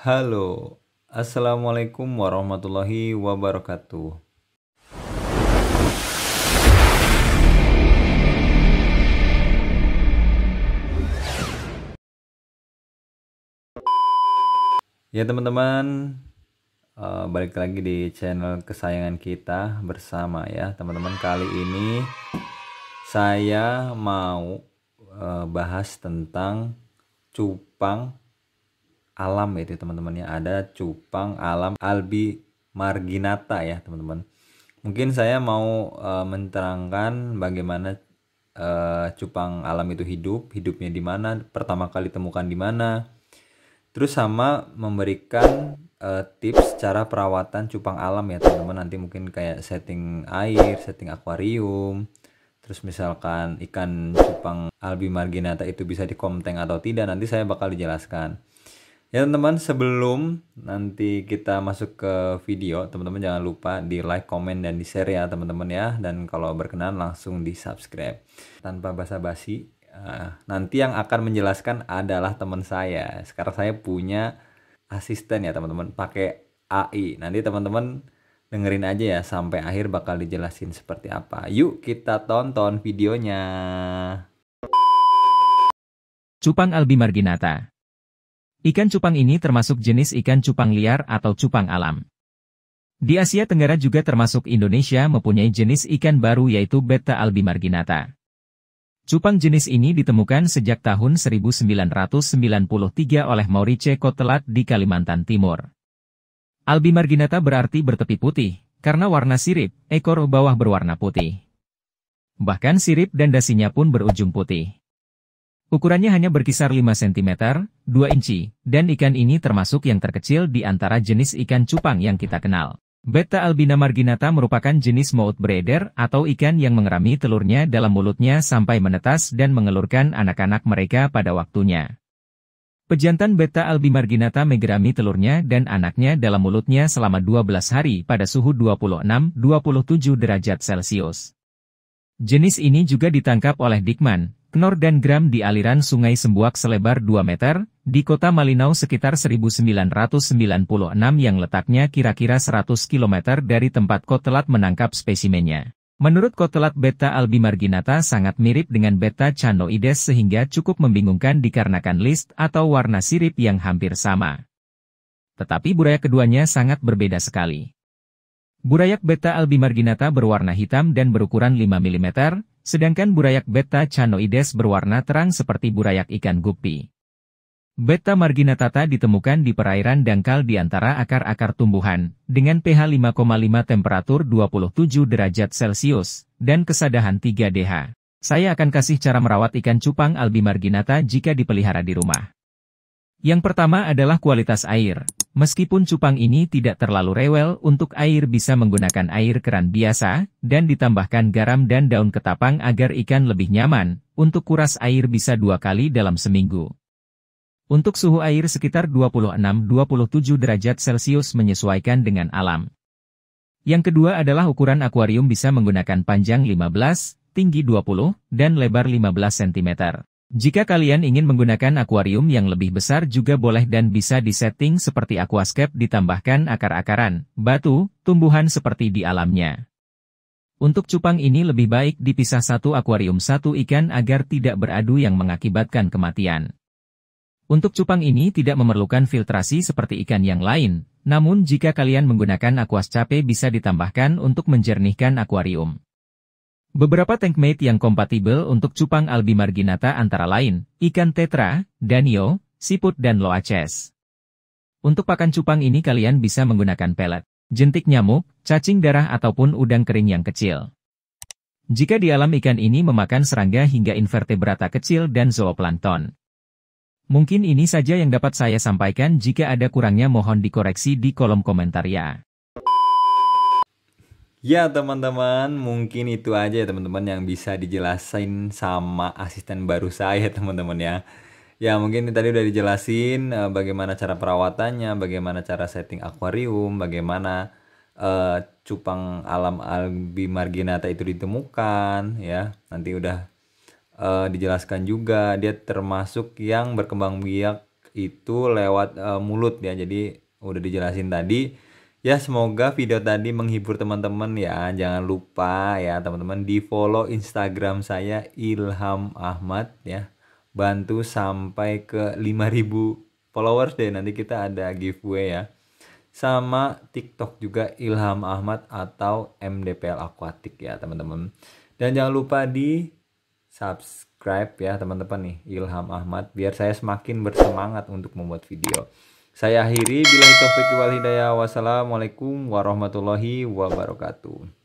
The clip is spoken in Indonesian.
Halo, Assalamualaikum warahmatullahi wabarakatuh. Ya teman-teman, eh, balik lagi di channel kesayangan kita bersama ya teman-teman. Kali ini saya mau eh, bahas tentang cupang alam itu teman-teman ya ada cupang alam albi marginata ya teman-teman mungkin saya mau e, menerangkan bagaimana e, cupang alam itu hidup hidupnya di mana pertama kali ditemukan di mana terus sama memberikan e, tips cara perawatan cupang alam ya teman-teman nanti mungkin kayak setting air setting akuarium terus misalkan ikan cupang albi marginata itu bisa dikomteng atau tidak nanti saya bakal dijelaskan Ya teman-teman sebelum nanti kita masuk ke video teman-teman jangan lupa di like, komen, dan di share ya teman-teman ya Dan kalau berkenan langsung di subscribe Tanpa basa-basi uh, nanti yang akan menjelaskan adalah teman saya Sekarang saya punya asisten ya teman-teman pakai AI Nanti teman-teman dengerin aja ya sampai akhir bakal dijelasin seperti apa Yuk kita tonton videonya Cupang Albi Marginata Ikan cupang ini termasuk jenis ikan cupang liar atau cupang alam. Di Asia Tenggara juga termasuk Indonesia mempunyai jenis ikan baru yaitu Beta albimarginata. Cupang jenis ini ditemukan sejak tahun 1993 oleh Maurice Cotelat di Kalimantan Timur. Albimarginata berarti bertepi putih, karena warna sirip, ekor bawah berwarna putih. Bahkan sirip dan dasinya pun berujung putih. Ukurannya hanya berkisar 5 cm, 2 inci, dan ikan ini termasuk yang terkecil di antara jenis ikan cupang yang kita kenal. Beta albina marginata merupakan jenis maut breeder atau ikan yang mengerami telurnya dalam mulutnya sampai menetas dan mengelurkan anak-anak mereka pada waktunya. Pejantan beta marginata megerami telurnya dan anaknya dalam mulutnya selama 12 hari pada suhu 26-27 derajat Celcius. Jenis ini juga ditangkap oleh Dikman, Knor dan Gram di aliran sungai Sembuak selebar 2 meter, di kota Malinau sekitar 1996 yang letaknya kira-kira 100 km dari tempat Kotelat menangkap spesimennya. Menurut Kotelat beta albimarginata sangat mirip dengan beta canoides sehingga cukup membingungkan dikarenakan list atau warna sirip yang hampir sama. Tetapi buraya keduanya sangat berbeda sekali. Burayak beta albimarginata berwarna hitam dan berukuran 5 mm, Sedangkan burayak beta canoides berwarna terang seperti burayak ikan gupi. Beta marginatata ditemukan di perairan dangkal di antara akar-akar tumbuhan, dengan pH 5,5 temperatur 27 derajat Celcius, dan kesadahan 3 dH. Saya akan kasih cara merawat ikan cupang albimarginata jika dipelihara di rumah. Yang pertama adalah kualitas air. Meskipun cupang ini tidak terlalu rewel untuk air bisa menggunakan air keran biasa, dan ditambahkan garam dan daun ketapang agar ikan lebih nyaman, untuk kuras air bisa dua kali dalam seminggu. Untuk suhu air sekitar 26-27 derajat Celcius menyesuaikan dengan alam. Yang kedua adalah ukuran akuarium bisa menggunakan panjang 15, tinggi 20, dan lebar 15 cm. Jika kalian ingin menggunakan akuarium yang lebih besar juga boleh dan bisa disetting seperti aquascape ditambahkan akar-akaran, batu, tumbuhan seperti di alamnya. Untuk cupang ini lebih baik dipisah satu akuarium satu ikan agar tidak beradu yang mengakibatkan kematian. Untuk cupang ini tidak memerlukan filtrasi seperti ikan yang lain, namun jika kalian menggunakan aquascape bisa ditambahkan untuk menjernihkan akuarium. Beberapa tankmate yang kompatibel untuk cupang albimarginata antara lain, ikan tetra, danio, siput dan loaces. Untuk pakan cupang ini kalian bisa menggunakan pelet, jentik nyamuk, cacing darah ataupun udang kering yang kecil. Jika di alam ikan ini memakan serangga hingga invertebrata kecil dan zooplankton. Mungkin ini saja yang dapat saya sampaikan jika ada kurangnya mohon dikoreksi di kolom komentar ya. Ya teman-teman, mungkin itu aja ya teman-teman yang bisa dijelasin sama asisten baru saya teman-teman ya. Ya mungkin tadi udah dijelasin uh, bagaimana cara perawatannya, bagaimana cara setting akuarium, bagaimana uh, cupang alam albi marginata itu ditemukan ya. Nanti udah uh, dijelaskan juga dia termasuk yang berkembang biak itu lewat uh, mulut ya. Jadi udah dijelasin tadi Ya semoga video tadi menghibur teman-teman ya. Jangan lupa ya teman-teman di follow Instagram saya Ilham Ahmad ya. Bantu sampai ke 5000 followers deh nanti kita ada giveaway ya. Sama TikTok juga Ilham Ahmad atau MDPL Aquatic ya teman-teman. Dan jangan lupa di subscribe ya teman-teman nih Ilham Ahmad biar saya semakin bersemangat untuk membuat video. Saya akhiri bila itu wal hidayah. Wassalamualaikum warahmatullahi wabarakatuh.